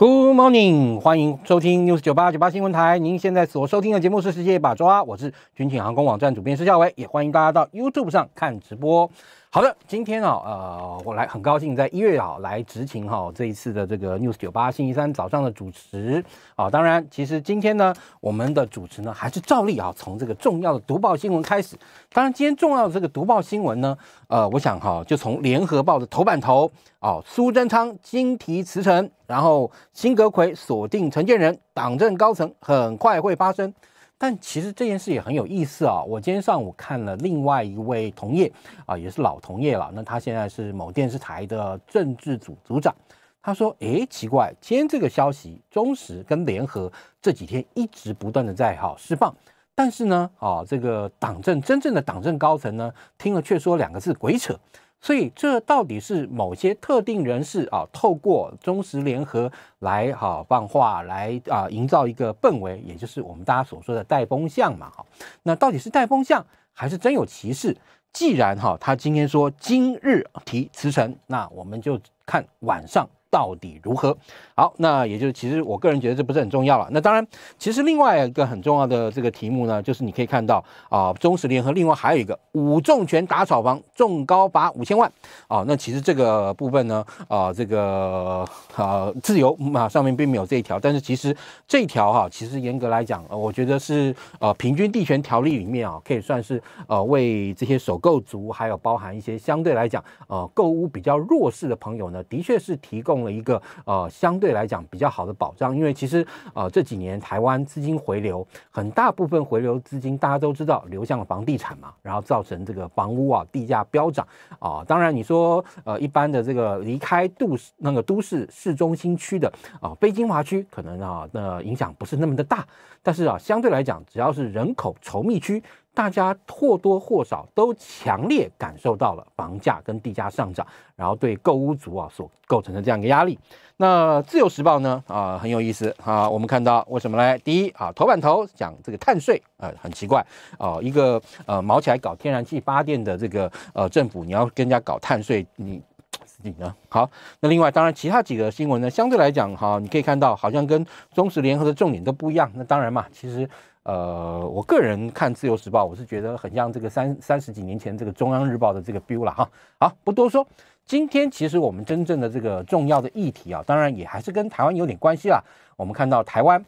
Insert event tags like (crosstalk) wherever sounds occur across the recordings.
Good morning，欢迎收听 News 九八九八新闻台。您现在所收听的节目是世界把抓，我是军情航空网站主编施孝伟，也欢迎大家到 YouTube 上看直播。好的，今天啊，呃，我来很高兴在一月啊来执勤哈，这一次的这个 News 九八星期三早上的主持啊，当然，其实今天呢，我们的主持呢还是照例啊，从这个重要的读报新闻开始。当然，今天重要的这个读报新闻呢，呃，我想哈，就从联合报的头版头哦，苏贞昌新提辞呈，然后辛格奎锁定承建人，党政高层很快会发生。但其实这件事也很有意思啊！我今天上午看了另外一位同业啊，也是老同业了。那他现在是某电视台的政治组组长，他说：“哎，奇怪，今天这个消息，中实跟联合这几天一直不断的在哈释放，但是呢，啊，这个党政真正的党政高层呢，听了却说两个字：鬼扯。”所以这到底是某些特定人士啊，透过中石联合来好放话，来啊营造一个氛围，也就是我们大家所说的带风向嘛，哈。那到底是带风向，还是真有其事？既然哈他今天说今日提辞呈，那我们就看晚上。到底如何？好，那也就是其实我个人觉得这不是很重要了。那当然，其实另外一个很重要的这个题目呢，就是你可以看到啊，中实联合另外还有一个五重拳打草房，重高拔五千万啊。那其实这个部分呢，啊，这个啊自由啊上面并没有这一条，但是其实这条哈，其实严格来讲，我觉得是呃平均地权条例里面啊，可以算是呃为这些首购族，还有包含一些相对来讲呃购物比较弱势的朋友呢，的确是提供。了一个呃，相对来讲比较好的保障，因为其实呃这几年台湾资金回流很大部分回流资金，大家都知道流向了房地产嘛，然后造成这个房屋啊地价飙涨啊。当然你说呃一般的这个离开都市那个都市市中心区的啊非精华区，可能啊那影响不是那么的大，但是啊相对来讲，只要是人口稠密区。大家或多或少都强烈感受到了房价跟地价上涨，然后对购屋族啊所构成的这样一个压力。那《自由时报》呢啊很有意思啊，我们看到为什么呢？第一啊头版头讲这个碳税呃，很奇怪啊，一个呃毛起来搞天然气发电的这个呃政府，你要跟人家搞碳税，你 (clears throat) 你呢？好，那另外当然其他几个新闻呢，相对来讲哈，你可以看到好像跟中时联合的重点都不一样。那当然嘛，其实。呃，我个人看《自由时报》，我是觉得很像这个三三十几年前这个《中央日报》的这个 u i l d 了哈。好，不多说。今天其实我们真正的这个重要的议题啊，当然也还是跟台湾有点关系啦。我们看到台湾。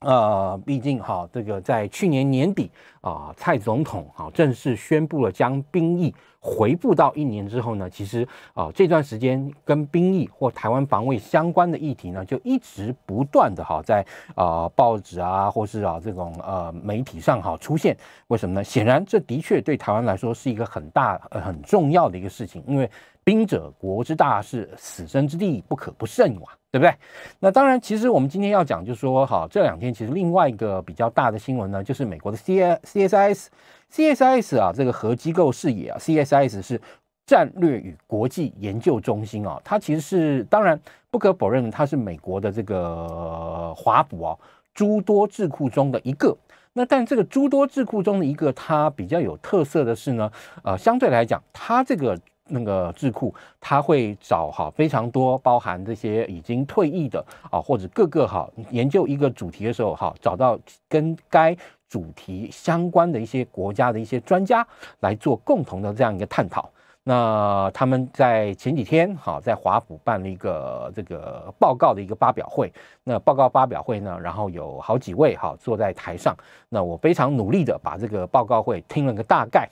呃，毕竟哈，这个在去年年底啊，蔡总统哈正式宣布了将兵役回复到一年之后呢，其实啊这段时间跟兵役或台湾防卫相关的议题呢，就一直不断的哈在啊报纸啊或是啊这种呃媒体上哈出现。为什么呢？显然这的确对台湾来说是一个很大很重要的一个事情，因为。兵者，国之大事，死生之地，不可不慎啊，对不对？那当然，其实我们今天要讲，就是说，哈，这两天其实另外一个比较大的新闻呢，就是美国的 C S C S I S C S I S 啊，这个核机构视野啊，C S I S 是战略与国际研究中心啊，它其实是，当然不可否认，它是美国的这个华府啊诸多智库中的一个。那但这个诸多智库中的一个，它比较有特色的是呢，呃，相对来讲，它这个。那个智库，他会找哈非常多，包含这些已经退役的啊，或者各个哈研究一个主题的时候哈，找到跟该主题相关的一些国家的一些专家来做共同的这样一个探讨。那他们在前几天，好，在华府办了一个这个报告的一个发表会。那报告发表会呢，然后有好几位哈坐在台上。那我非常努力的把这个报告会听了个大概。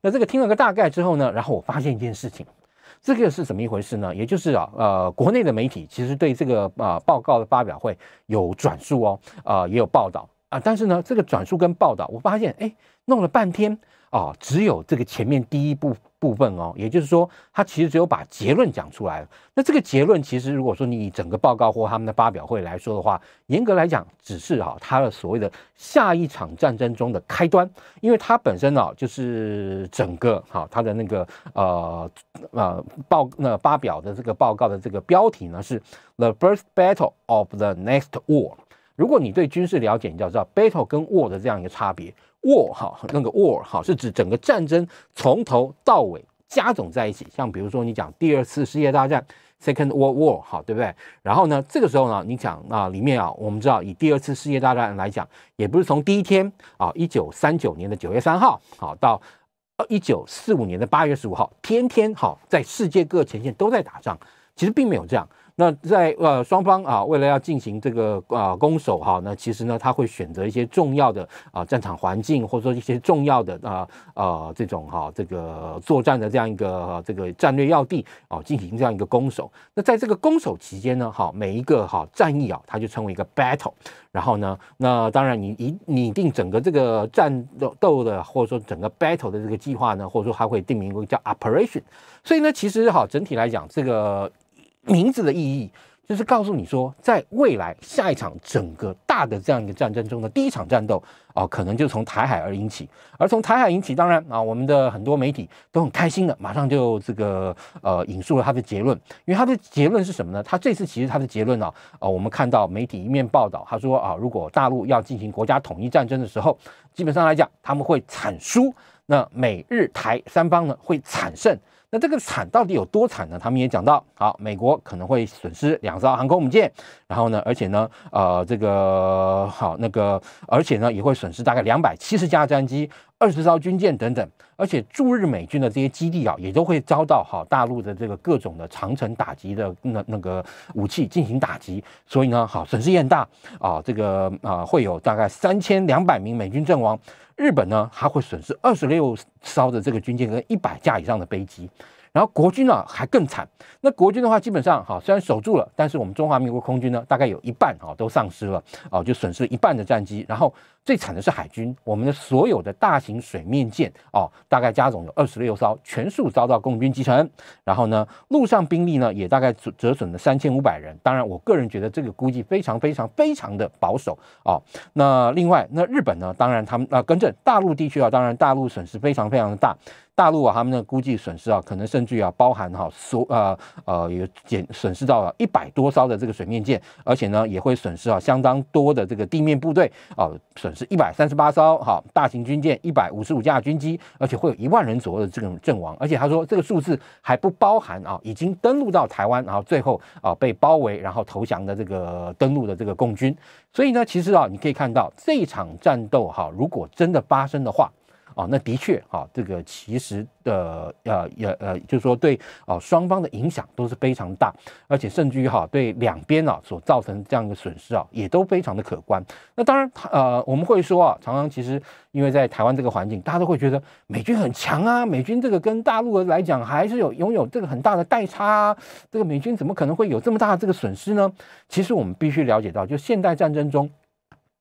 那这个听了个大概之后呢，然后我发现一件事情，这个是怎么一回事呢？也就是啊，呃，国内的媒体其实对这个啊报告的发表会有转述哦，啊，也有报道啊。但是呢，这个转述跟报道，我发现哎，弄了半天。啊，只有这个前面第一部部分哦，也就是说，他其实只有把结论讲出来了。那这个结论其实，如果说你以整个报告或他们的发表会来说的话，严格来讲，只是哈，他的所谓的下一场战争中的开端，因为它本身哦，就是整个哈，他的那个呃呃报那发表的这个报告的这个标题呢是 The First Battle of the Next War。如果你对军事了解，你就要知道 Battle 跟 War 的这样一个差别。War 哈，那个 war 哈是指整个战争从头到尾加总在一起。像比如说你讲第二次世界大战，Second World War 哈，对不对？然后呢，这个时候呢，你讲啊，里面啊，我们知道以第二次世界大战来讲，也不是从第一天啊，一九三九年的九月三号好到到一九四五年的八月十五号，天天好在世界各个前线都在打仗，其实并没有这样。那在呃双方啊，为了要进行这个啊攻守哈，那其实呢，他会选择一些重要的啊战场环境，或者说一些重要的啊啊这种哈这个作战的这样一个这个战略要地啊，进行这样一个攻守。那在这个攻守期间呢，哈每一个哈战役啊，它就称为一个 battle。然后呢，那当然你一拟定整个这个战斗的，或者说整个 battle 的这个计划呢，或者说它会定名为叫 operation。所以呢，其实哈整体来讲这个。名字的意义就是告诉你说，在未来下一场整个大的这样一个战争中的第一场战斗啊，可能就从台海而引起。而从台海引起，当然啊，我们的很多媒体都很开心的，马上就这个呃引述了他的结论。因为他的结论是什么呢？他这次其实他的结论呢，呃，我们看到媒体一面报道，他说啊，如果大陆要进行国家统一战争的时候，基本上来讲他们会惨输，那美日台三方呢会惨胜。那这个惨到底有多惨呢？他们也讲到，好，美国可能会损失两艘航空母舰，然后呢，而且呢，呃，这个好那个，而且呢，也会损失大概两百七十架战机。二十艘军舰等等，而且驻日美军的这些基地啊，也都会遭到好大陆的这个各种的长城打击的那那个武器进行打击，所以呢，好损失也很大啊。这个啊，会有大概三千两百名美军阵亡，日本呢，它会损失二十六艘的这个军舰跟一百架以上的飞机。然后国军啊还更惨，那国军的话基本上哈虽然守住了，但是我们中华民国空军呢大概有一半啊都丧失了啊，就损失一半的战机。然后最惨的是海军，我们的所有的大型水面舰啊，大概加总有二十六艘，全数遭到共军击沉。然后呢，陆上兵力呢也大概折损了三千五百人。当然，我个人觉得这个估计非常非常非常的保守啊。那另外，那日本呢，当然他们啊跟着大陆地区啊，当然大陆损失非常非常的大。大陆啊，他们呢估计损失啊，可能甚至啊包含哈所呃呃有减损失到了一百多艘的这个水面舰，而且呢也会损失啊相当多的这个地面部队啊，损失一百三十八艘哈大型军舰，一百五十五架军机，而且会有一万人左右的这种阵亡，而且他说这个数字还不包含啊已经登陆到台湾然后最后啊被包围然后投降的这个登陆的这个共军，所以呢其实啊你可以看到这一场战斗哈，如果真的发生的话。哦，那的确，哈，这个其实的，呃，呃，呃，就是说对，哦，双方的影响都是非常大，而且甚至于哈，对两边啊所造成这样一个损失啊，也都非常的可观。那当然，呃，我们会说啊，常常其实因为在台湾这个环境，大家都会觉得美军很强啊，美军这个跟大陆来讲还是有拥有这个很大的代差，啊，这个美军怎么可能会有这么大的这个损失呢？其实我们必须了解到，就现代战争中。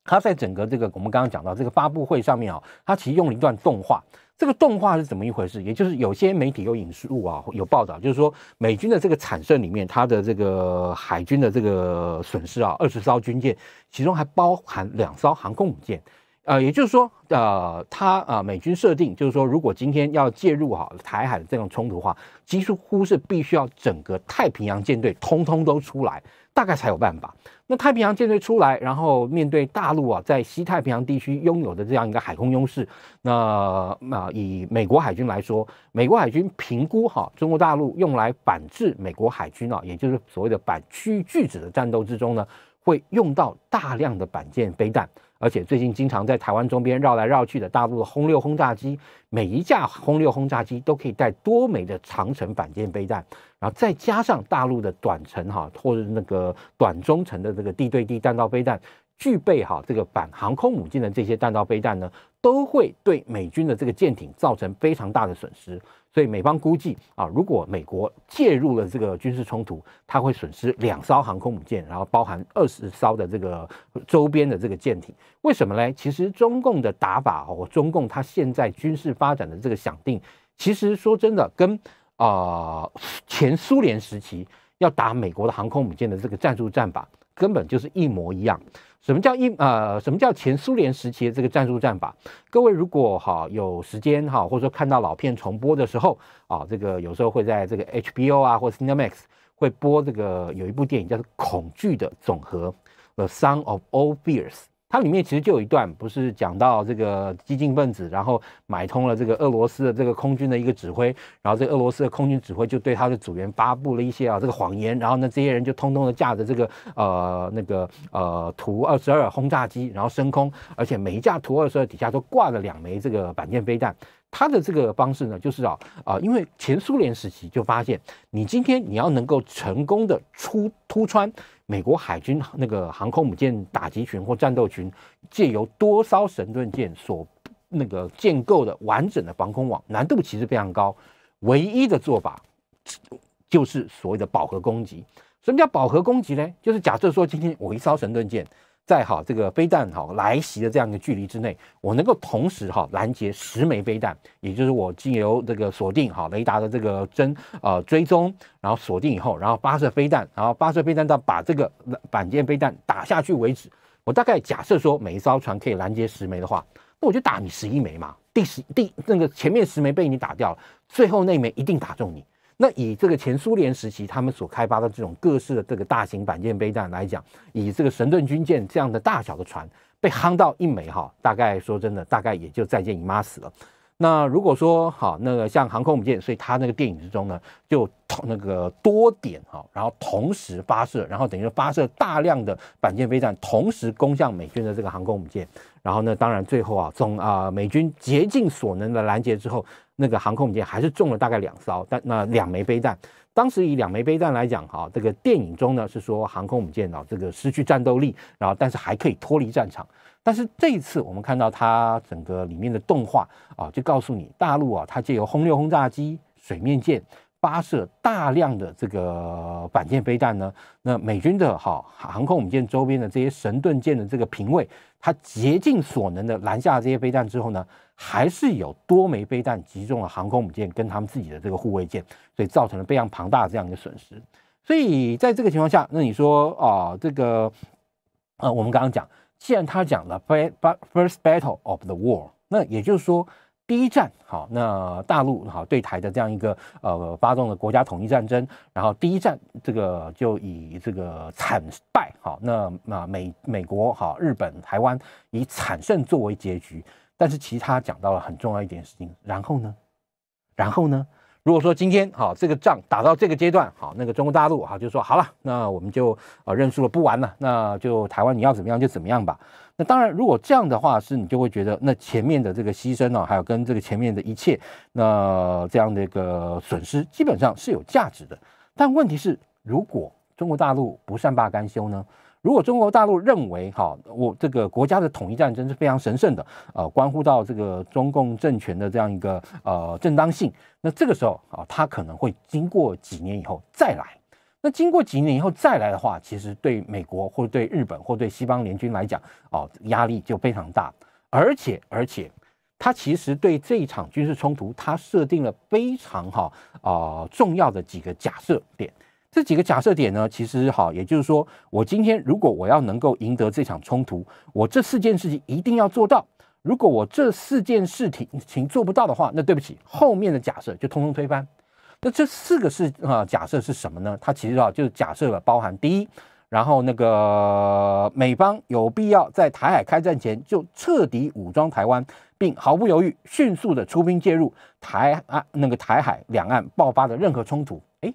他在整个这个我们刚刚讲到这个发布会上面啊，他其实用了一段动画。这个动画是怎么一回事？也就是有些媒体有引述啊，有报道，就是说美军的这个惨胜里面，他的这个海军的这个损失啊，二十艘军舰，其中还包含两艘航空母舰。呃，也就是说，呃，他啊，美军设定就是说，如果今天要介入哈台海的这种冲突话，几乎是必须要整个太平洋舰队通通都出来。大概才有办法。那太平洋舰队出来，然后面对大陆啊，在西太平洋地区拥有的这样一个海空优势，那那以美国海军来说，美国海军评估哈，中国大陆用来反制美国海军啊，也就是所谓的反区域拒止的战斗之中呢，会用到大量的板舰飞弹。而且最近经常在台湾周边绕来绕去的大陆的轰六轰炸机，每一架轰六轰炸机都可以带多枚的长程反舰飞弹，然后再加上大陆的短程哈或者那个短中程的这个地对地弹道飞弹，具备哈这个反航空母舰的这些弹道飞弹呢。都会对美军的这个舰艇造成非常大的损失，所以美方估计啊，如果美国介入了这个军事冲突，它会损失两艘航空母舰，然后包含二十艘的这个周边的这个舰艇。为什么呢？其实中共的打法，和中共它现在军事发展的这个想定，其实说真的，跟啊前苏联时期要打美国的航空母舰的这个战术战法，根本就是一模一样。什么叫一呃？什么叫前苏联时期的这个战术战法？各位如果哈有时间哈，或者说看到老片重播的时候啊，这个有时候会在这个 HBO 啊，或者 c i n e m a x 会播这个有一部电影叫做《恐惧的总和》The s o n d of All Beers。它里面其实就有一段，不是讲到这个激进分子，然后买通了这个俄罗斯的这个空军的一个指挥，然后这俄罗斯的空军指挥就对他的组员发布了一些啊这个谎言，然后呢这些人就通通的架着这个呃那个呃图二十二轰炸机，然后升空，而且每一架图二十二底下都挂着两枚这个反舰飞弹。他的这个方式呢，就是啊啊，因为前苏联时期就发现，你今天你要能够成功的出突穿美国海军那个航空母舰打击群或战斗群，借由多艘神盾舰所那个建构的完整的防空网，难度其实非常高。唯一的做法就是所谓的饱和攻击。什么叫饱和攻击呢？就是假设说今天我一艘神盾舰。在哈这个飞弹哈来袭的这样一个距离之内，我能够同时哈拦截十枚飞弹，也就是我经由这个锁定哈雷达的这个侦呃追踪，然后锁定以后，然后发射飞弹，然后发射飞弹到把这个板件飞弹打下去为止。我大概假设说每一艘船可以拦截十枚的话，那我就打你十一枚嘛。第十第那个前面十枚被你打掉了，最后那枚一定打中你。那以这个前苏联时期他们所开发的这种各式的这个大型反舰飞弹来讲，以这个神盾军舰这样的大小的船被夯到一枚哈，大概说真的，大概也就再见姨妈死了。那如果说好，那个像航空母舰，所以它那个电影之中呢，就同那个多点哈，然后同时发射，然后等于发射大量的反舰飞弹，同时攻向美军的这个航空母舰。然后呢，当然最后啊，从啊美军竭尽所能的拦截之后，那个航空母舰还是中了大概两艘，但那两枚飞弹，当时以两枚飞弹来讲哈，这个电影中呢是说航空母舰啊这个失去战斗力，然后但是还可以脱离战场。但是这一次，我们看到它整个里面的动画啊，就告诉你大陆啊，它借由轰六轰炸机、水面舰发射大量的这个反舰飞弹呢。那美军的哈航空母舰周边的这些神盾舰的这个平位，它竭尽所能的拦下这些飞弹之后呢，还是有多枚飞弹击中了航空母舰跟他们自己的这个护卫舰，所以造成了非常庞大的这样一个损失。所以在这个情况下，那你说啊，这个啊，我们刚刚讲。既然他讲了 first battle of the war，那也就是说第一战，好，那大陆好对台的这样一个呃发动的国家统一战争，然后第一战这个就以这个惨败，好，那那美美国哈日本台湾以惨胜作为结局，但是其他讲到了很重要一点事情，然后呢，然后呢？如果说今天好这个仗打到这个阶段好，那个中国大陆哈就说好了，那我们就啊认输了不玩了，那就台湾你要怎么样就怎么样吧。那当然，如果这样的话，是你就会觉得那前面的这个牺牲呢，还有跟这个前面的一切，那这样的一个损失基本上是有价值的。但问题是，如果中国大陆不善罢甘休呢？如果中国大陆认为哈，我这个国家的统一战争是非常神圣的，呃，关乎到这个中共政权的这样一个呃正当性，那这个时候啊，他可能会经过几年以后再来。那经过几年以后再来的话，其实对美国或对日本或对西方联军来讲，哦，压力就非常大。而且而且，他其实对这一场军事冲突，他设定了非常哈啊重要的几个假设点。这几个假设点呢，其实好，也就是说，我今天如果我要能够赢得这场冲突，我这四件事情一定要做到。如果我这四件事情情做不到的话，那对不起，后面的假设就通通推翻。那这四个是啊，假设是什么呢？它其实啊，就是假设了包含第一，然后那个美方有必要在台海开战前就彻底武装台湾，并毫不犹豫、迅速的出兵介入台啊那个台海两岸爆发的任何冲突，哎。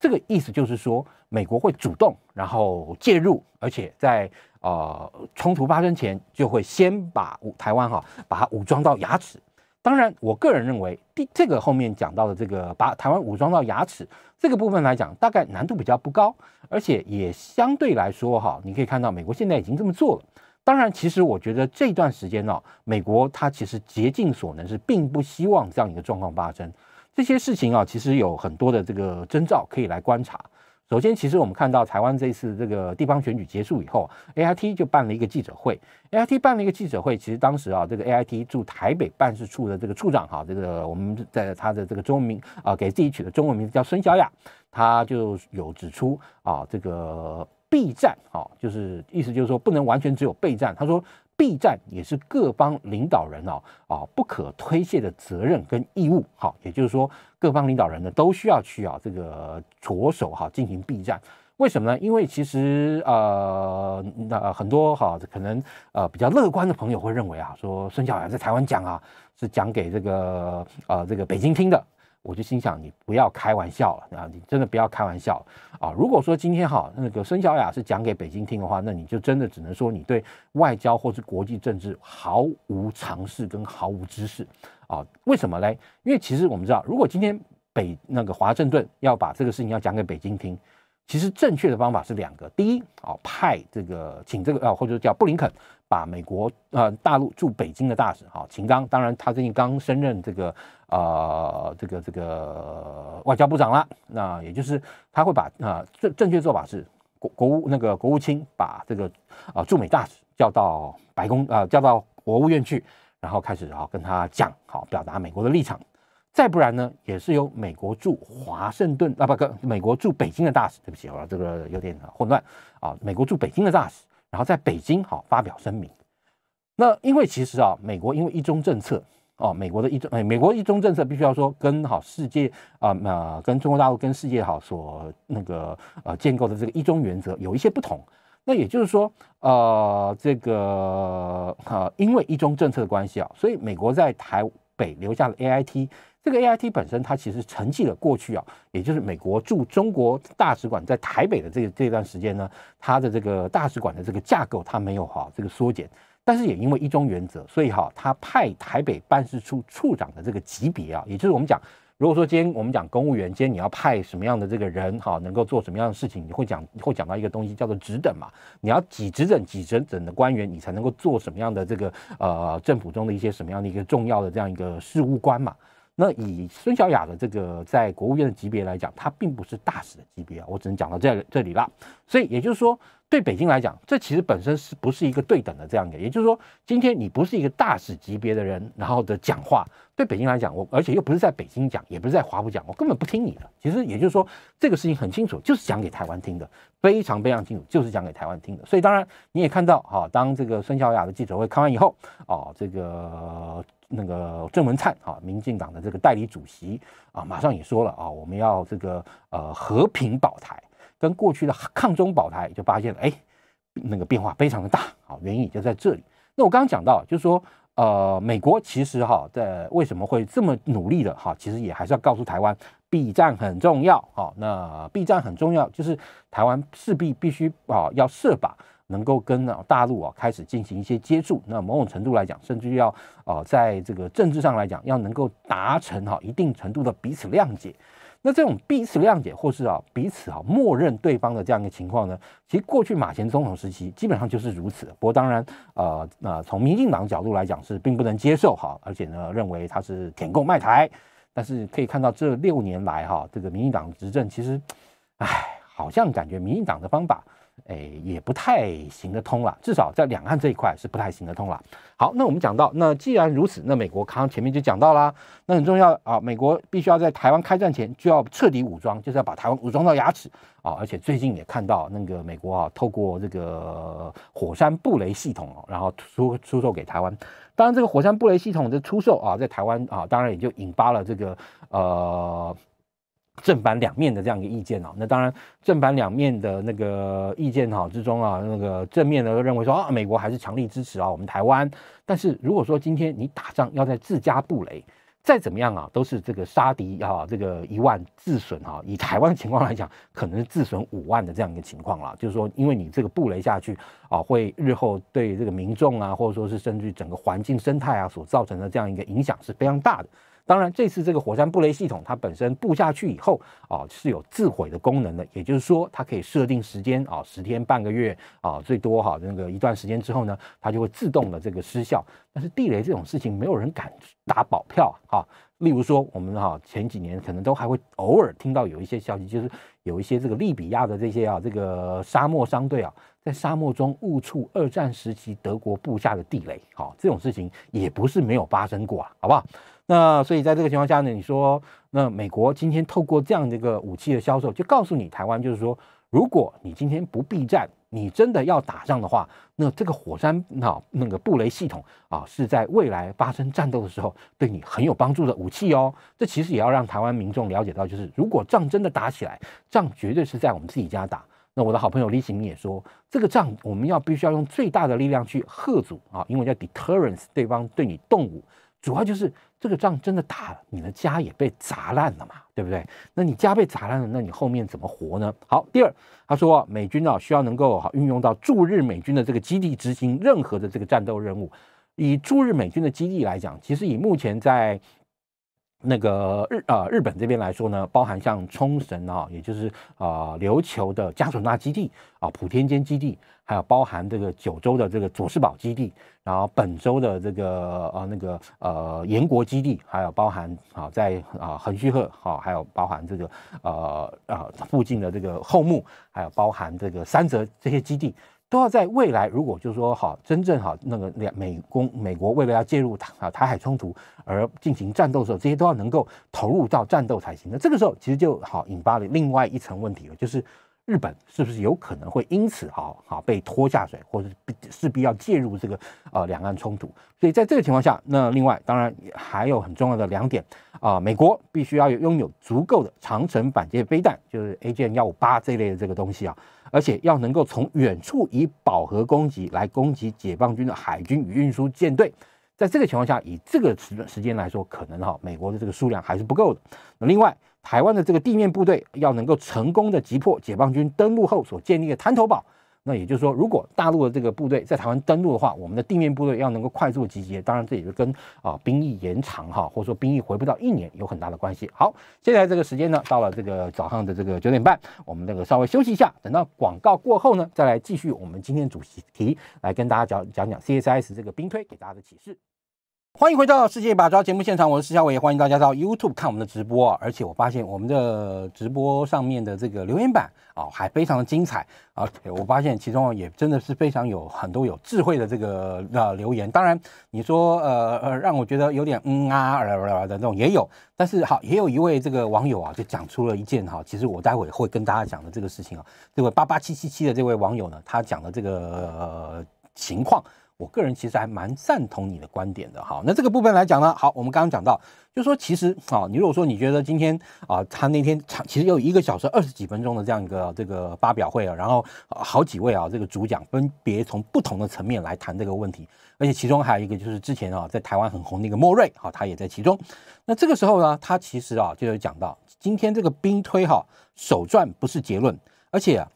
这个意思就是说，美国会主动，然后介入，而且在呃冲突发生前，就会先把台湾哈把它武装到牙齿。当然，我个人认为，第这个后面讲到的这个把台湾武装到牙齿这个部分来讲，大概难度比较不高，而且也相对来说哈，你可以看到美国现在已经这么做了。当然，其实我觉得这段时间呢，美国它其实竭尽所能，是并不希望这样一个状况发生。这些事情啊，其实有很多的这个征兆可以来观察。首先，其实我们看到台湾这次这个地方选举结束以后，AIT 就办了一个记者会。AIT 办了一个记者会，其实当时啊，这个 AIT 驻台北办事处的这个处长哈，这个我们在他的这个中文名啊，给自己取的中文名字叫孙小雅，他就有指出啊，这个备战啊，就是意思就是说不能完全只有备战。他说。B 站也是各方领导人哦啊不可推卸的责任跟义务，好，也就是说各方领导人呢都需要去啊这个着手哈进行 B 站，为什么呢？因为其实呃那很多哈可能呃比较乐观的朋友会认为啊说孙晓雅在台湾讲啊是讲给这个呃这个北京听的。我就心想，你不要开玩笑了啊！你真的不要开玩笑啊！如果说今天哈那个孙小雅是讲给北京听的话，那你就真的只能说你对外交或是国际政治毫无常识跟毫无知识啊！为什么嘞？因为其实我们知道，如果今天北那个华盛顿要把这个事情要讲给北京听。其实正确的方法是两个。第一，啊，派这个请这个啊，或者叫布林肯，把美国呃大陆驻北京的大使哦、秦刚，当然他最近刚升任这个呃这个这个外交部长了。那也就是他会把啊正正确做法是国国务那个国务卿把这个啊驻美大使叫到白宫啊叫到国务院去，然后开始啊跟他讲好表达美国的立场。再不然呢，也是由美国驻华盛顿啊，不，美国驻北京的大使，对不起，我这个有点混乱啊。美国驻北京的大使，然后在北京好发表声明。那因为其实啊，美国因为一中政策啊，美国的一中，美国一中政策必须要说跟好世界啊，那跟中国大陆跟世界好所那个呃建构的这个一中原则有一些不同。那也就是说，呃，这个呃，因为一中政策的关系啊，所以美国在台北留下了 A I T。这个 A I T 本身，它其实承继了过去啊，也就是美国驻中国大使馆在台北的这个这段时间呢，它的这个大使馆的这个架构它没有哈这个缩减，但是也因为一中原则，所以哈它派台北办事处处长的这个级别啊，也就是我们讲，如果说今天我们讲公务员，今天你要派什么样的这个人哈，能够做什么样的事情，你会讲会讲到一个东西叫做职等嘛，你要几职等几职等的官员，你才能够做什么样的这个呃政府中的一些什么样的一个重要的这样一个事务官嘛。那以孙小雅的这个在国务院的级别来讲，他并不是大使的级别啊，我只能讲到这这里了。所以也就是说，对北京来讲，这其实本身是不是一个对等的这样的？也就是说，今天你不是一个大使级别的人，然后的讲话，对北京来讲，我而且又不是在北京讲，也不是在华府讲，我根本不听你的。其实也就是说，这个事情很清楚，就是讲给台湾听的，非常非常清楚，就是讲给台湾听的。所以当然你也看到，哈，当这个孙小雅的记者会看完以后，哦，这个。那个郑文灿啊，民进党的这个代理主席啊，马上也说了啊，我们要这个呃和平保台，跟过去的抗中保台就发现了，哎，那个变化非常的大啊，原因也就在这里。那我刚刚讲到，就是说呃，美国其实哈在为什么会这么努力的哈，其实也还是要告诉台湾，避战很重要啊，那避战很重要，就是台湾势必必须啊要设法。能够跟呢大陆啊开始进行一些接触，那某种程度来讲，甚至要啊在这个政治上来讲，要能够达成哈一定程度的彼此谅解。那这种彼此谅解，或是啊彼此啊默认对方的这样一个情况呢，其实过去马前总统时期基本上就是如此。不过当然呃那从民进党角度来讲是并不能接受哈，而且呢认为他是舔狗卖台。但是可以看到这六年来哈这个民进党执政，其实唉好像感觉民进党的方法。诶，也不太行得通了，至少在两岸这一块是不太行得通了。好，那我们讲到，那既然如此，那美国刚刚前面就讲到啦，那很重要啊，美国必须要在台湾开战前就要彻底武装，就是要把台湾武装到牙齿啊。而且最近也看到那个美国啊，透过这个火山布雷系统哦，然后出出售给台湾。当然，这个火山布雷系统的出售啊，在台湾啊，当然也就引发了这个呃。正反两面的这样一个意见哦，那当然，正反两面的那个意见哈之中啊，那个正面的认为说啊，美国还是强力支持啊我们台湾。但是如果说今天你打仗要在自家布雷，再怎么样啊，都是这个杀敌啊，这个一万自损啊，以台湾的情况来讲，可能是自损五万的这样一个情况了。就是说，因为你这个布雷下去啊，会日后对这个民众啊，或者说是甚至整个环境生态啊所造成的这样一个影响是非常大的。当然，这次这个火山布雷系统，它本身布下去以后，啊，是有自毁的功能的，也就是说，它可以设定时间，啊，十天半个月，啊，最多哈，那个一段时间之后呢，它就会自动的这个失效。但是地雷这种事情，没有人敢打保票啊。例如说，我们哈前几年可能都还会偶尔听到有一些消息，就是有一些这个利比亚的这些啊，这个沙漠商队啊，在沙漠中误触二战时期德国布下的地雷，好，这种事情也不是没有发生过啊，好不好？那所以在这个情况下呢，你说那美国今天透过这样的一个武器的销售，就告诉你台湾，就是说，如果你今天不避战，你真的要打仗的话，那这个火山那那个布雷系统啊，是在未来发生战斗的时候对你很有帮助的武器哦。这其实也要让台湾民众了解到，就是如果仗真的打起来，仗绝对是在我们自己家打。那我的好朋友李奇明也说，这个仗我们要必须要用最大的力量去吓阻啊，因为叫 deterrence，对方对你动武。主要就是这个仗真的打了，你的家也被砸烂了嘛，对不对？那你家被砸烂了，那你后面怎么活呢？好，第二，他说美军啊需要能够运用到驻日美军的这个基地执行任何的这个战斗任务。以驻日美军的基地来讲，其实以目前在那个日啊日本这边来说呢，包含像冲绳啊，也就是啊琉球的嘉手纳基地啊、普天间基地。还有包含这个九州的这个佐世保基地，然后本州的这个呃那个呃岩国基地，还有包含啊在啊横须贺，好，还有包含这个呃啊附近的这个后木，还有包含这个三泽这些基地，都要在未来如果就是说好真正好那个美攻美国为了要介入啊台海冲突而进行战斗的时候，这些都要能够投入到战斗才行。那这个时候其实就好引发了另外一层问题了，就是。日本是不是有可能会因此好好被拖下水，或者势必要介入这个呃两岸冲突？所以在这个情况下，那另外当然还有很重要的两点啊，美国必须要拥有足够的长城反舰飞弹，就是 A n 幺五八这一类的这个东西啊，而且要能够从远处以饱和攻击来攻击解放军的海军与运输舰队。在这个情况下，以这个时时间来说，可能哈美国的这个数量还是不够的。那另外。台湾的这个地面部队要能够成功的击破解放军登陆后所建立的滩头堡，那也就是说，如果大陆的这个部队在台湾登陆的话，我们的地面部队要能够快速集结，当然这也就跟啊兵役延长哈，或者说兵役回不到一年有很大的关系。好，现在这个时间呢到了这个早上的这个九点半，我们那个稍微休息一下，等到广告过后呢，再来继续我们今天主题来跟大家讲讲讲 CSS 这个兵推给大家的启示。欢迎回到世界把抓节目现场，我是施小伟，欢迎大家到 YouTube 看我们的直播。而且我发现我们的直播上面的这个留言板啊，还非常的精彩啊。我发现其中也真的是非常有很多有智慧的这个呃留言。当然，你说呃呃，让我觉得有点嗯啊的那种也有。但是好，也有一位这个网友啊，就讲出了一件哈，其实我待会会跟大家讲的这个事情啊，这位八八七七七的这位网友呢，他讲的这个情况。我个人其实还蛮赞同你的观点的哈。那这个部分来讲呢，好，我们刚刚讲到，就说其实啊，你如果说你觉得今天啊，他那天长其实有一个小时二十几分钟的这样一个这个发表会啊，然后好几位啊这个主讲分别从不同的层面来谈这个问题，而且其中还有一个就是之前啊在台湾很红的一个莫瑞啊，他也在其中。那这个时候呢，他其实啊就有讲到，今天这个兵推哈首赚不是结论，而且啊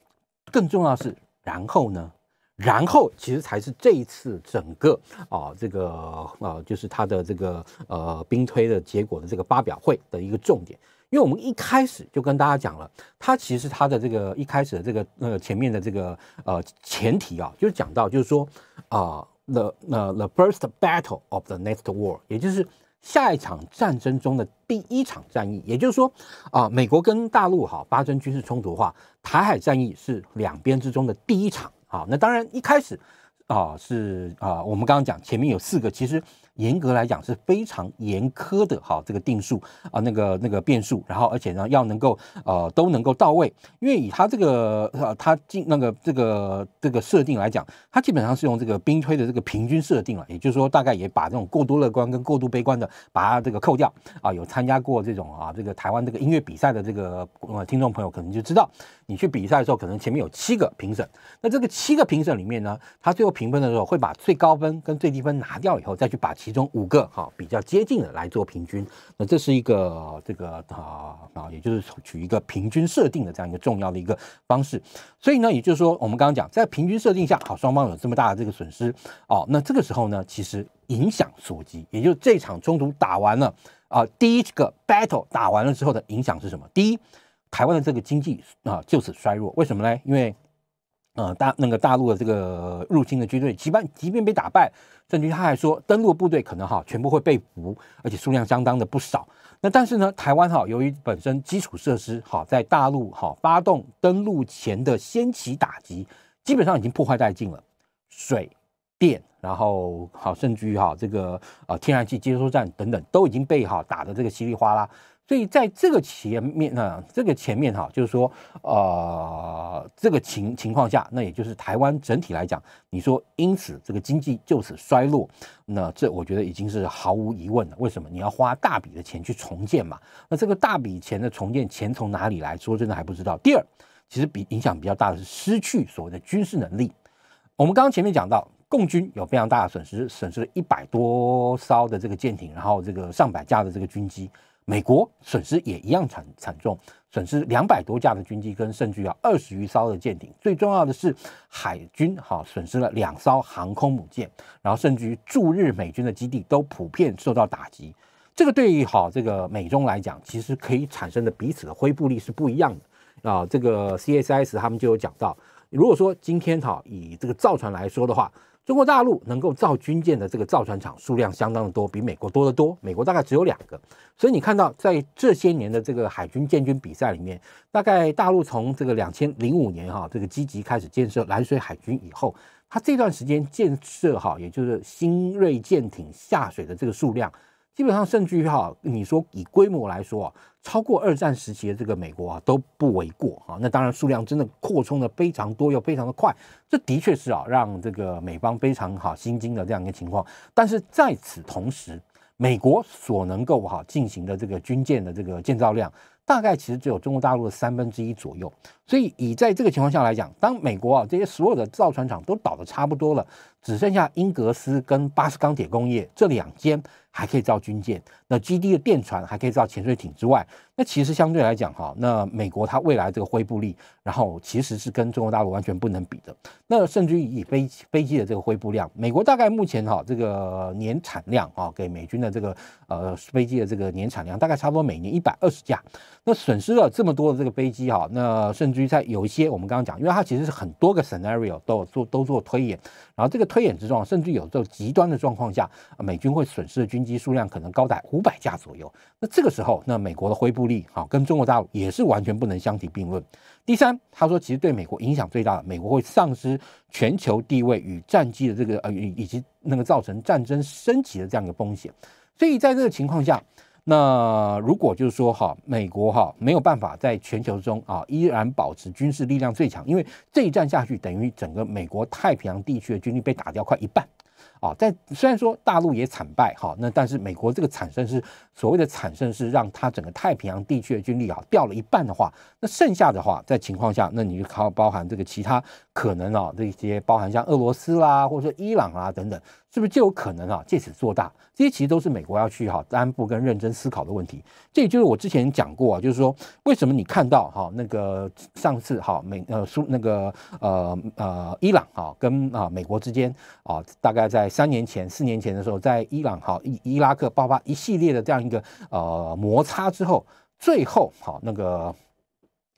更重要是，然后呢？然后，其实才是这一次整个啊，这个呃就是他的这个呃兵推的结果的这个发表会的一个重点。因为我们一开始就跟大家讲了，他其实他的这个一开始的这个呃前面的这个呃前提啊，就是讲到就是说啊，the the the first battle of the next war，也就是下一场战争中的第一场战役。也就是说啊，美国跟大陆哈发生军事冲突的话，台海战役是两边之中的第一场。好，那当然一开始，啊，是啊，我们刚刚讲前面有四个，其实。严格来讲是非常严苛的哈，这个定数啊，那个那个变数，然后而且呢要能够呃都能够到位，因为以他这个呃他进那个这个这个设定来讲，他基本上是用这个冰推的这个平均设定了，也就是说大概也把这种过度乐观跟过度悲观的把它这个扣掉啊。有参加过这种啊这个台湾这个音乐比赛的这个呃听众朋友可能就知道，你去比赛的时候可能前面有七个评审，那这个七个评审里面呢，他最后评分的时候会把最高分跟最低分拿掉以后再去把。其中五个哈比较接近的来做平均，那这是一个这个啊啊，也就是取一个平均设定的这样一个重要的一个方式。所以呢，也就是说，我们刚刚讲，在平均设定下，好双方有这么大的这个损失哦，那这个时候呢，其实影响所及，也就是这场冲突打完了啊，第一个 battle 打完了之后的影响是什么？第一，台湾的这个经济啊就此衰弱，为什么呢？因为呃，大那个大陆的这个入侵的军队，即便即便被打败，甚至他还说登陆部队可能哈全部会被俘，而且数量相当的不少。那但是呢，台湾哈由于本身基础设施哈在大陆哈发动登陆前的先期打击，基本上已经破坏殆尽了，水电，然后好甚至于哈这个呃天然气接收站等等都已经被哈打得这个稀里哗啦。所以在这个前面呢，这个前面哈，就是说，呃，这个情情况下，那也就是台湾整体来讲，你说因此这个经济就此衰落，那这我觉得已经是毫无疑问了。为什么？你要花大笔的钱去重建嘛？那这个大笔钱的重建钱从哪里来？说真的还不知道。第二，其实比影响比较大的是失去所谓的军事能力。我们刚刚前面讲到，共军有非常大的损失，损失了一百多艘的这个舰艇，然后这个上百架的这个军机。美国损失也一样惨惨重，损失两百多架的军机，跟甚至要二十余艘的舰艇。最重要的是海军哈损失了两艘航空母舰，然后甚至于驻日美军的基地都普遍受到打击。这个对于好这个美中来讲，其实可以产生的彼此的恢复力是不一样的。啊，这个 C S I S 他们就有讲到，如果说今天哈以这个造船来说的话。中国大陆能够造军舰的这个造船厂数量相当的多，比美国多得多。美国大概只有两个，所以你看到在这些年的这个海军建军比赛里面，大概大陆从这个两千零五年哈这个积极开始建设蓝水海军以后，它这段时间建设哈，也就是新锐舰艇下水的这个数量，基本上甚至于哈，你说以规模来说。超过二战时期的这个美国啊都不为过啊，那当然数量真的扩充的非常多又非常的快，这的确是啊让这个美方非常哈心惊的这样一个情况。但是在此同时，美国所能够哈进行的这个军舰的这个建造量，大概其实只有中国大陆的三分之一左右。所以以在这个情况下来讲，当美国啊这些所有的造船厂都倒的差不多了，只剩下英格斯跟巴斯钢铁工业这两间还可以造军舰，那 G D 的电船还可以造潜水艇之外，那其实相对来讲哈，那美国它未来这个恢复力，然后其实是跟中国大陆完全不能比的。那甚至于以飞飞机的这个恢复量，美国大概目前哈这个年产量啊，给美军的这个呃飞机的这个年产量大概差不多每年一百二十架。那损失了这么多的这个飞机哈，那甚就在有一些我们刚刚讲，因为它其实是很多个 scenario 都做都做推演，然后这个推演之中，甚至有这种极端的状况下，美军会损失的军机数量可能高达五百架左右。那这个时候，那美国的恢复力啊，跟中国大陆也是完全不能相提并论。第三，他说其实对美国影响最大的，美国会丧失全球地位与战机的这个呃以及那个造成战争升级的这样一个风险。所以在这个情况下。那如果就是说哈，美国哈没有办法在全球中啊依然保持军事力量最强，因为这一战下去等于整个美国太平洋地区的军力被打掉快一半啊。在虽然说大陆也惨败哈，那但是美国这个惨胜是所谓的惨胜是让它整个太平洋地区的军力啊掉了一半的话，那剩下的话在情况下，那你就靠包含这个其他可能啊这些包含像俄罗斯啦或者说伊朗啊等等。是不是就有可能啊？借此做大，这些其实都是美国要去哈担负跟认真思考的问题。这也就是我之前讲过啊，就是说为什么你看到哈那个上次哈美呃苏那个呃呃伊朗哈跟啊美国之间啊，大概在三年前四年前的时候，在伊朗哈伊伊拉克爆发一系列的这样一个呃摩擦之后，最后哈那个。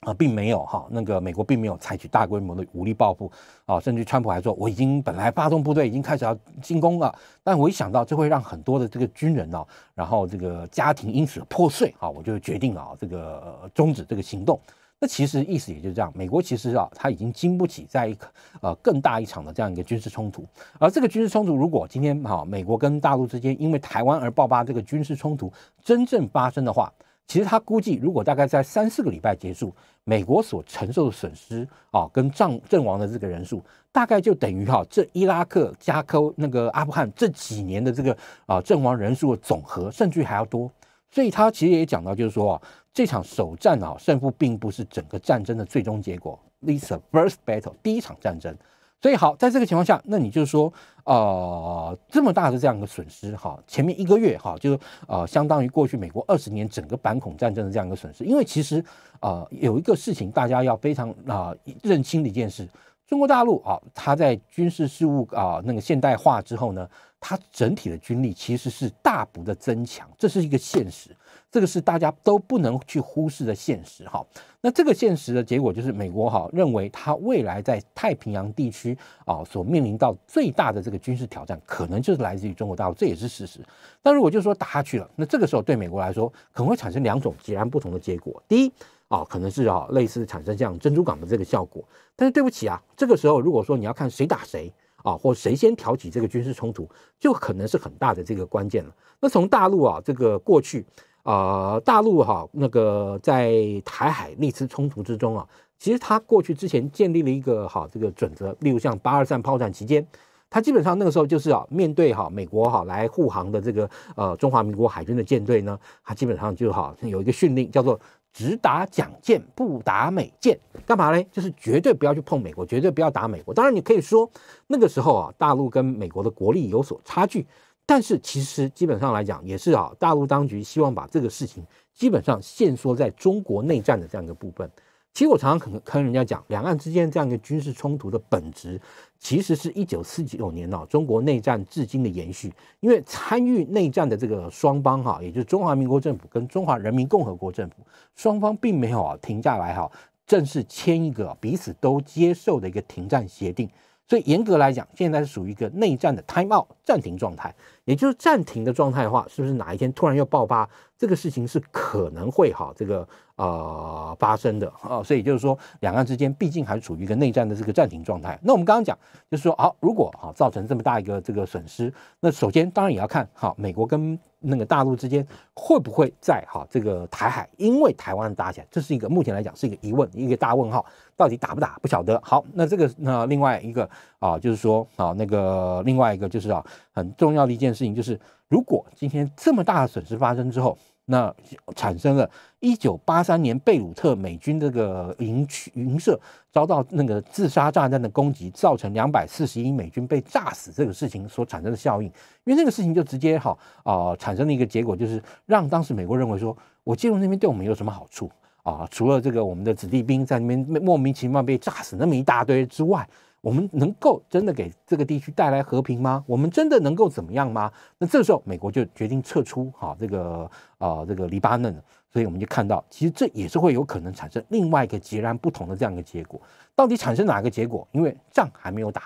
啊，并没有哈，那个美国并没有采取大规模的武力报复啊，甚至川普还说我已经本来发动部队已经开始要进攻了，但我一想到这会让很多的这个军人呢，然后这个家庭因此破碎啊，我就决定啊这个终止这个行动。那其实意思也就是这样，美国其实啊他已经经不起在一个呃更大一场的这样一个军事冲突，而这个军事冲突如果今天哈美国跟大陆之间因为台湾而爆发这个军事冲突真正发生的话。其实他估计，如果大概在三四个礼拜结束，美国所承受的损失啊，跟战阵亡的这个人数，大概就等于哈这伊拉克、加科那个阿富汗这几年的这个啊阵亡人数的总和，甚至还要多。所以他其实也讲到，就是说啊，这场首战啊，胜负并不是整个战争的最终结果。This first battle，第一场战争。所以好，在这个情况下，那你就是说，呃，这么大的这样一个损失，哈，前面一个月，哈，就呃，相当于过去美国二十年整个反恐战争的这样一个损失。因为其实，呃，有一个事情大家要非常啊认清的一件事。中国大陆啊，它在军事事务啊那个现代化之后呢，它整体的军力其实是大幅的增强，这是一个现实，这个是大家都不能去忽视的现实哈。那这个现实的结果就是，美国哈认为它未来在太平洋地区啊所面临到最大的这个军事挑战，可能就是来自于中国大陆，这也是事实。但如果就说打下去了，那这个时候对美国来说，可能会产生两种截然不同的结果。第一，啊，可能是啊，类似产生像珍珠港的这个效果，但是对不起啊，这个时候如果说你要看谁打谁啊，或谁先挑起这个军事冲突，就可能是很大的这个关键了。那从大陆啊，这个过去啊，大陆哈那个在台海那次冲突之中啊，其实他过去之前建立了一个哈这个准则，例如像八二三炮战期间，他基本上那个时候就是啊，面对哈美国哈来护航的这个呃中华民国海军的舰队呢，他基本上就好有一个训令叫做。只打蒋舰，不打美舰，干嘛呢？就是绝对不要去碰美国，绝对不要打美国。当然，你可以说那个时候啊，大陆跟美国的国力有所差距，但是其实基本上来讲也是啊，大陆当局希望把这个事情基本上限缩在中国内战的这样一个部分。其实我常常可能跟人家讲，两岸之间这样一个军事冲突的本质。其实是一九四九年哦，中国内战至今的延续。因为参与内战的这个双方哈，也就是中华民国政府跟中华人民共和国政府，双方并没有啊停下来哈，正式签一个彼此都接受的一个停战协定。所以严格来讲，现在是属于一个内战的 time out 暂停状态。也就是暂停的状态的话，是不是哪一天突然又爆发这个事情是可能会哈这个呃发生的啊，所以就是说两岸之间毕竟还处于一个内战的这个暂停状态。那我们刚刚讲就是说好，如果哈造成这么大一个这个损失，那首先当然也要看哈美国跟那个大陆之间会不会在哈这个台海因为台湾打起来，这是一个目前来讲是一个疑问一个大问号，到底打不打不晓得。好，那这个那另外一个啊就是说啊那个另外一个就是啊。很重要的一件事情就是，如果今天这么大的损失发生之后，那产生了一九八三年贝鲁特美军这个营区营舍遭到那个自杀炸弹的攻击，造成两百四十一美军被炸死这个事情所产生的效应，因为那个事情就直接哈啊产生了一个结果，就是让当时美国认为说，我介入那边对我们有什么好处啊？除了这个我们的子弟兵在那边莫名其妙被炸死那么一大堆之外。我们能够真的给这个地区带来和平吗？我们真的能够怎么样吗？那这时候美国就决定撤出哈这个呃这个黎巴嫩，所以我们就看到，其实这也是会有可能产生另外一个截然不同的这样一个结果。到底产生哪个结果？因为仗还没有打，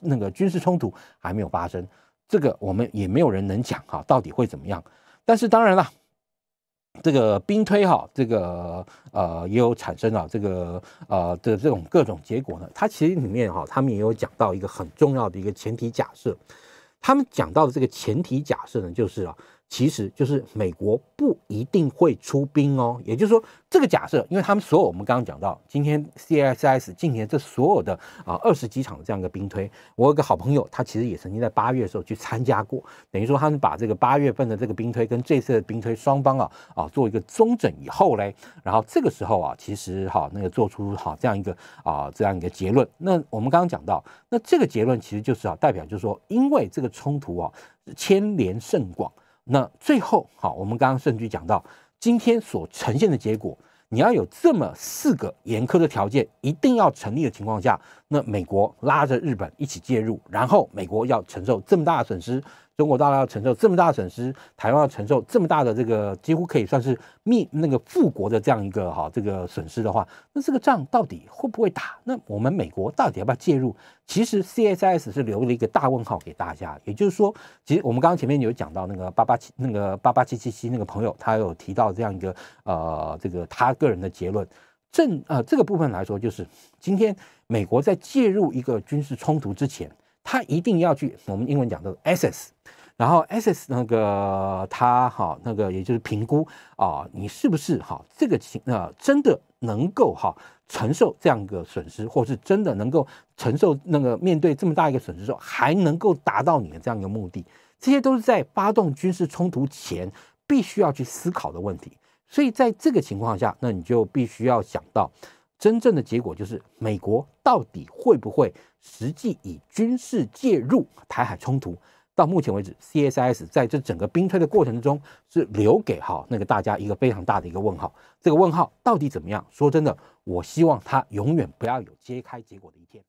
那个军事冲突还没有发生，这个我们也没有人能讲哈到底会怎么样。但是当然了。这个兵推哈，这个呃也有产生啊，这个呃的这种各种结果呢。它其实里面哈，他们也有讲到一个很重要的一个前提假设。他们讲到的这个前提假设呢，就是啊。其实就是美国不一定会出兵哦，也就是说这个假设，因为他们所有我们刚刚讲到今天 CIS 今年这所有的啊二十几场的这样一个兵推，我有个好朋友，他其实也曾经在八月的时候去参加过，等于说他们把这个八月份的这个兵推跟这次的兵推双方啊啊做一个中整以后嘞，然后这个时候啊其实哈那个做出哈这样一个啊这样一个结论，那我们刚刚讲到，那这个结论其实就是啊代表就是说因为这个冲突啊牵连甚广。那最后，好，我们刚刚顺续讲到，今天所呈现的结果，你要有这么四个严苛的条件一定要成立的情况下，那美国拉着日本一起介入，然后美国要承受这么大的损失。中国大陆要承受这么大的损失？台湾要承受这么大的这个几乎可以算是灭那个复国的这样一个哈这个损失的话，那这个仗到底会不会打？那我们美国到底要不要介入？其实 C S S 是留了一个大问号给大家。也就是说，其实我们刚刚前面有讲到那个八八七那个八八七七七那个朋友，他有提到这样一个呃这个他个人的结论。正呃这个部分来说，就是今天美国在介入一个军事冲突之前。他一定要去，我们英文讲的 assess，然后 assess 那个他哈那个也就是评估啊，你是不是哈这个情啊真的能够哈承受这样一个损失，或是真的能够承受那个面对这么大一个损失之后还能够达到你的这样一个目的，这些都是在发动军事冲突前必须要去思考的问题。所以在这个情况下，那你就必须要想到。真正的结果就是，美国到底会不会实际以军事介入台海冲突？到目前为止，C S I S 在这整个兵推的过程之中，是留给哈那个大家一个非常大的一个问号。这个问号到底怎么样？说真的，我希望它永远不要有揭开结果的一天。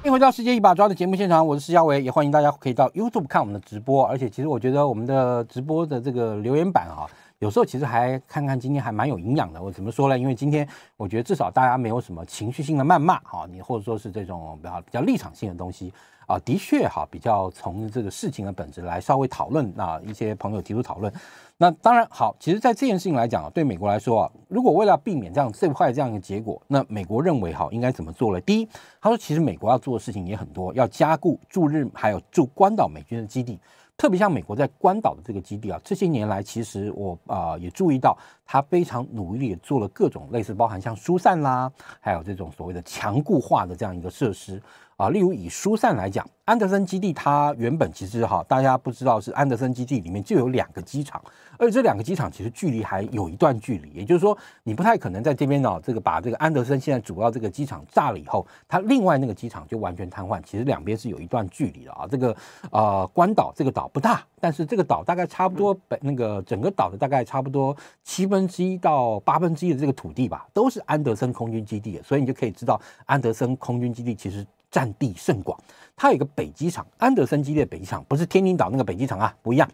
欢迎回到《世界一把抓》的节目现场，我是施嘉伟，也欢迎大家可以到 YouTube 看我们的直播。而且，其实我觉得我们的直播的这个留言板啊。有时候其实还看看今天还蛮有营养的，我怎么说呢？因为今天我觉得至少大家没有什么情绪性的谩骂哈，你或者说是这种比较比较立场性的东西啊，的确哈比较从这个事情的本质来稍微讨论啊一些朋友提出讨论。那当然好，其实，在这件事情来讲，对美国来说啊，如果为了避免这样最坏的这样一个结果，那美国认为哈应该怎么做呢？第一，他说其实美国要做的事情也很多，要加固驻日还有驻关岛美军的基地。特别像美国在关岛的这个基地啊，这些年来其实我啊也注意到，它非常努力也做了各种类似，包含像疏散啦，还有这种所谓的强固化的这样一个设施。啊，例如以疏散来讲，安德森基地它原本其实哈，大家不知道是安德森基地里面就有两个机场，而且这两个机场其实距离还有一段距离，也就是说你不太可能在这边呢，这个把这个安德森现在主要这个机场炸了以后，它另外那个机场就完全瘫痪，其实两边是有一段距离的啊。这个呃，关岛这个岛不大，但是这个岛大概差不多本那个整个岛的大概差不多七分之一到八分之一的这个土地吧，都是安德森空军基地，所以你就可以知道安德森空军基地其实。占地甚广，它有一个北机场，安德森基地的北机场不是天津岛那个北机场啊，不一样。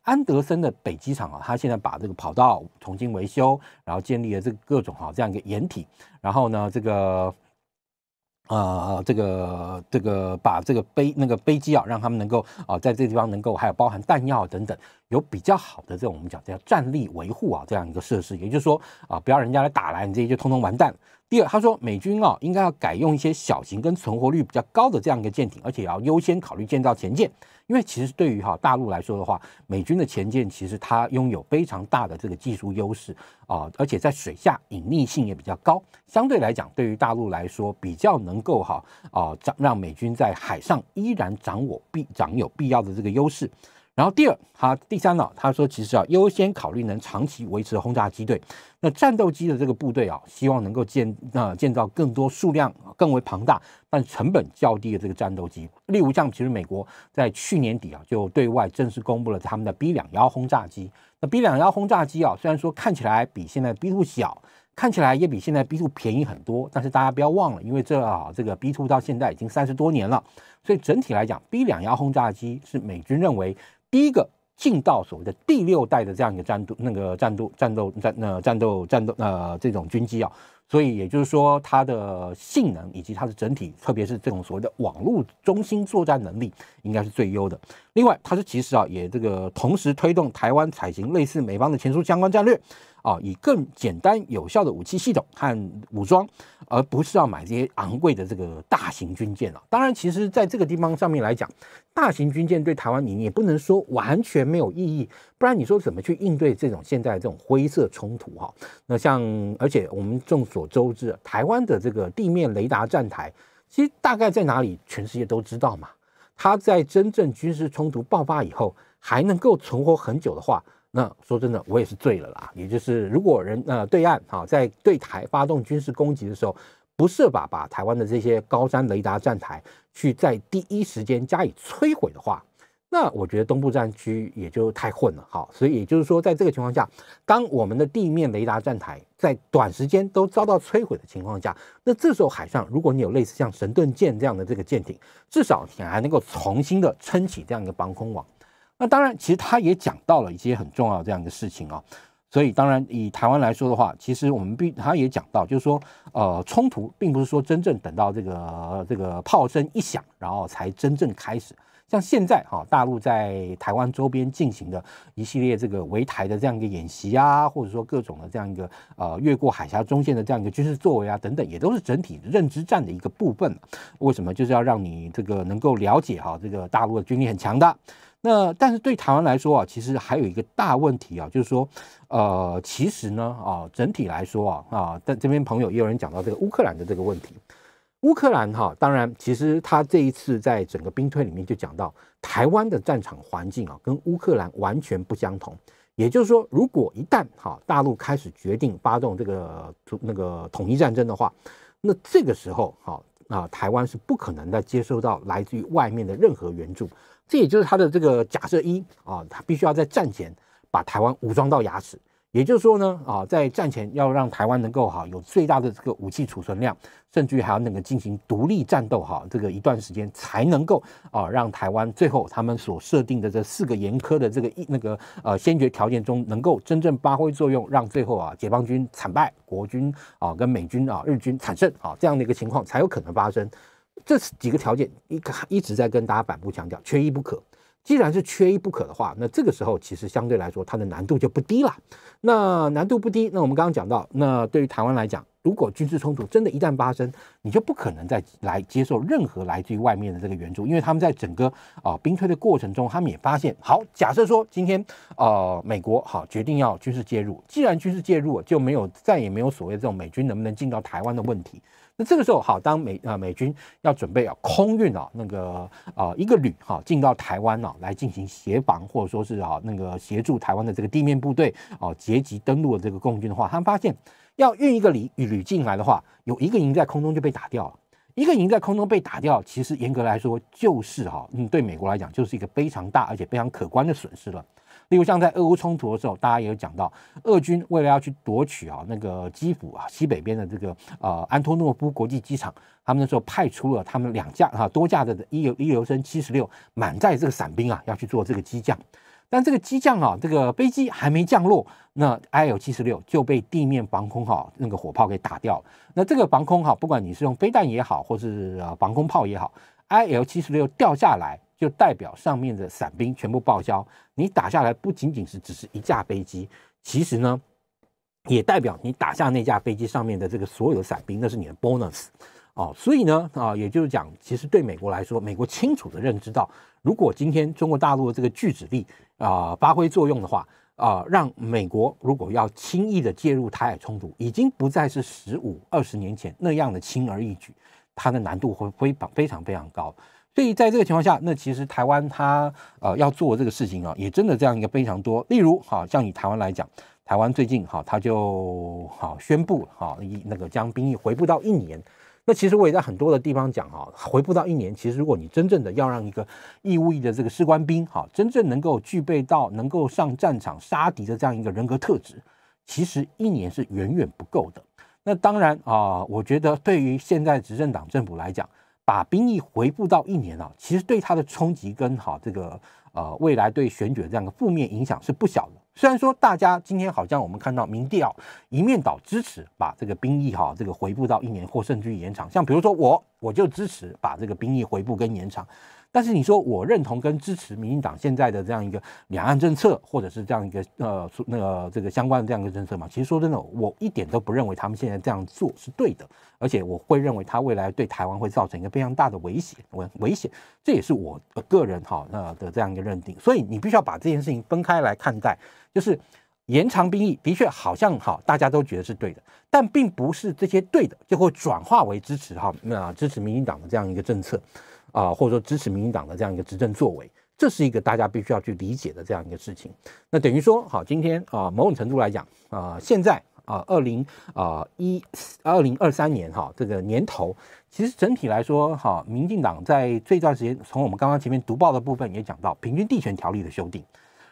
安德森的北机场啊，它现在把这个跑道重新维修，然后建立了这各种哈这样一个掩体，然后呢这个。啊这个这个，把这个飞那个飞机啊，让他们能够啊，在这地方能够还有包含弹药等等，有比较好的这种我们讲叫战力维护啊，这样一个设施。也就是说啊，不要人家来打来，你这些就通通完蛋。第二，他说美军啊，应该要改用一些小型跟存活率比较高的这样一个舰艇，而且要优先考虑建造前舰。因为其实对于哈大陆来说的话，美军的潜舰其实它拥有非常大的这个技术优势啊，而且在水下隐匿性也比较高，相对来讲对于大陆来说比较能够哈啊，让美军在海上依然掌我必掌有必要的这个优势。然后第二，他第三呢？他说，其实啊，优先考虑能长期维持轰炸机队，那战斗机的这个部队啊，希望能够建呃建造更多数量更为庞大，但成本较低的这个战斗机。例如，像其实美国在去年底啊，就对外正式公布了他们的 B 两幺轰炸机。那 B 两幺轰炸机啊，虽然说看起来比现在 B two 小，看起来也比现在 B two 便宜很多，但是大家不要忘了，因为这啊这个 B two 到现在已经三十多年了，所以整体来讲，B 两幺轰炸机是美军认为。第一个进到所谓的第六代的这样一个战斗那个战斗战斗战那战斗战斗呃这种军机啊，所以也就是说它的性能以及它的整体，特别是这种所谓的网络中心作战能力，应该是最优的。另外，它是其实啊也这个同时推动台湾采行类似美方的前述相关战略。啊，以更简单有效的武器系统和武装，而不是要买这些昂贵的这个大型军舰了。当然，其实在这个地方上面来讲，大型军舰对台湾你也不能说完全没有意义，不然你说怎么去应对这种现在这种灰色冲突哈？那像而且我们众所周知，台湾的这个地面雷达站台，其实大概在哪里，全世界都知道嘛。它在真正军事冲突爆发以后，还能够存活很久的话。那说真的，我也是醉了啦。也就是，如果人呃对岸啊，在对台发动军事攻击的时候，不设法把台湾的这些高山雷达站台去在第一时间加以摧毁的话，那我觉得东部战区也就太混了。好，所以也就是说，在这个情况下，当我们的地面雷达站台在短时间都遭到摧毁的情况下，那这时候海上如果你有类似像神盾舰这样的这个舰艇，至少你还能够重新的撑起这样一个防空网。那当然，其实他也讲到了一些很重要的这样一个事情啊。所以当然，以台湾来说的话，其实我们必他也讲到，就是说，呃，冲突并不是说真正等到这个这个炮声一响，然后才真正开始。像现在啊，大陆在台湾周边进行的一系列这个围台的这样一个演习啊，或者说各种的这样一个呃越过海峡中线的这样一个军事作为啊，等等，也都是整体认知战的一个部分。为什么？就是要让你这个能够了解哈，这个大陆的军力很强的。那但是对台湾来说啊，其实还有一个大问题啊，就是说，呃，其实呢啊，整体来说啊啊，但这边朋友也有人讲到这个乌克兰的这个问题，乌克兰哈，当然其实他这一次在整个兵推里面就讲到，台湾的战场环境啊，跟乌克兰完全不相同，也就是说，如果一旦哈大陆开始决定发动这个那个统一战争的话，那这个时候哈。啊，台湾是不可能再接收到来自于外面的任何援助，这也就是他的这个假设一啊，他必须要在战前把台湾武装到牙齿。也就是说呢，啊，在战前要让台湾能够哈有最大的这个武器储存量，甚至于还要那个进行独立战斗哈，这个一段时间才能够啊让台湾最后他们所设定的这四个严苛的这个一那个呃先决条件中能够真正发挥作用，让最后啊解放军惨败，国军啊跟美军啊日军惨胜啊这样的一个情况才有可能发生。这几个条件一一直在跟大家反复强调，缺一不可。既然是缺一不可的话，那这个时候其实相对来说它的难度就不低了。那难度不低，那我们刚刚讲到，那对于台湾来讲，如果军事冲突真的一旦发生，你就不可能再来接受任何来自于外面的这个援助，因为他们在整个啊兵推的过程中，他们也发现，好，假设说今天啊美国好决定要军事介入，既然军事介入，就没有再也没有所谓这种美军能不能进到台湾的问题。那这个时候，好，当美呃美军要准备要空运啊那个呃一个旅哈进到台湾啊来进行协防，或者说是啊那个协助台湾的这个地面部队啊截击登陆的这个共军的话，他们发现要运一个旅旅进来的话，有一个营在空中就被打掉了。一个营在空中被打掉，其实严格来说就是哈，嗯，对美国来讲就是一个非常大而且非常可观的损失了。例如像在俄乌冲突的时候，大家也有讲到，俄军为了要去夺取啊那个基辅啊西北边的这个呃安托诺夫国际机场，他们那时候派出了他们两架哈多架的一一流升七十六满载这个伞兵啊要去做这个机降。但这个机降啊，这个飞机还没降落，那 IL 七十六就被地面防空哈那个火炮给打掉了。那这个防空哈，不管你是用飞弹也好，或是防空炮也好，IL 七十六掉下来，就代表上面的伞兵全部报销。你打下来不仅仅是只是一架飞机，其实呢，也代表你打下那架飞机上面的这个所有的伞兵，那是你的 bonus。哦，所以呢，啊，也就是讲，其实对美国来说，美国清楚的认知到，如果今天中国大陆的这个聚酯力啊发挥作用的话，啊，让美国如果要轻易的介入台海冲突，已经不再是十五二十年前那样的轻而易举，它的难度会非常非常非常高。所以在这个情况下，那其实台湾它呃要做这个事情啊，也真的这样一个非常多。例如哈，像以台湾来讲，台湾最近哈他就好宣布哈一那个将兵役回不到一年。那其实我也在很多的地方讲哈，回不到一年。其实如果你真正的要让一个义务役的这个士官兵哈，真正能够具备到能够上战场杀敌的这样一个人格特质，其实一年是远远不够的。那当然啊，我觉得对于现在执政党政府来讲，把兵役回不到一年啊，其实对他的冲击跟哈这个呃未来对选举的这样的负面影响是不小的。虽然说大家今天好像我们看到民调，一面倒支持把这个兵役哈这个回复到一年或甚至延长，像比如说我我就支持把这个兵役回复跟延长。但是你说我认同跟支持民进党现在的这样一个两岸政策，或者是这样一个呃，那个这个相关的这样一个政策嘛？其实说真的，我一点都不认为他们现在这样做是对的，而且我会认为他未来对台湾会造成一个非常大的威胁。我危险，这也是我个人哈那的这样一个认定。所以你必须要把这件事情分开来看待，就是延长兵役，的确好像哈，大家都觉得是对的，但并不是这些对的就会转化为支持哈，那支持民进党的这样一个政策。啊，或者说支持民进党的这样一个执政作为，这是一个大家必须要去理解的这样一个事情。那等于说，好，今天啊，某种程度来讲啊，现在啊，二零啊一二零二三年哈这个年头，其实整体来说哈，民进党在这段时间，从我们刚刚前面读报的部分也讲到平均地权条例的修订，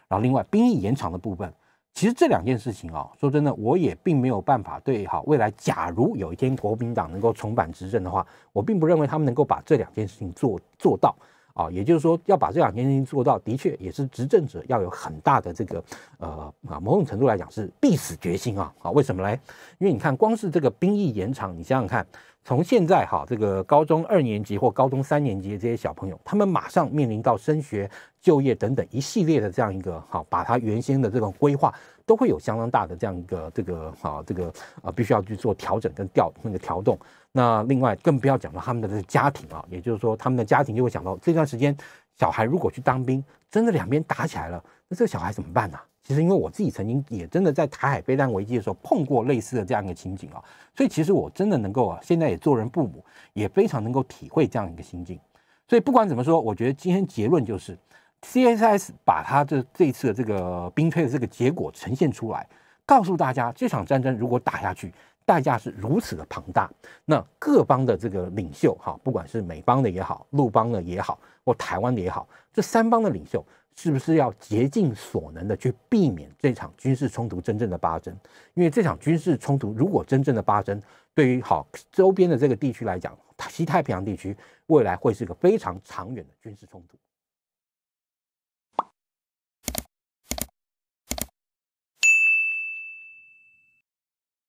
然后另外兵役延长的部分。其实这两件事情啊，说真的，我也并没有办法对好未来。假如有一天国民党能够重返执政的话，我并不认为他们能够把这两件事情做做到。啊，也就是说要把这两件事情做到，的确也是执政者要有很大的这个呃啊，某种程度来讲是必死决心啊啊！为什么嘞？因为你看，光是这个兵役延长，你想想看，从现在哈这个高中二年级或高中三年级这些小朋友，他们马上面临到升学。就业等等一系列的这样一个哈，把他原先的这种规划都会有相当大的这样一个这个哈这个呃，必须要去做调整跟调那个调动。那另外更不要讲到他们的家庭啊，也就是说他们的家庭就会想到这段时间小孩如果去当兵，真的两边打起来了，那这个小孩怎么办呢？其实因为我自己曾经也真的在台海备战危机的时候碰过类似的这样一个情景啊，所以其实我真的能够啊，现在也做人父母，也非常能够体会这样一个心境。所以不管怎么说，我觉得今天结论就是。C.S.S. 把他这这次的这个兵推的这个结果呈现出来，告诉大家这场战争如果打下去，代价是如此的庞大。那各邦的这个领袖哈，不管是美邦的也好，陆邦的也好，或台湾的也好，这三邦的领袖是不是要竭尽所能的去避免这场军事冲突真正的发生？因为这场军事冲突如果真正的发生，对于好周边的这个地区来讲，西太平洋地区未来会是一个非常长远的军事冲突。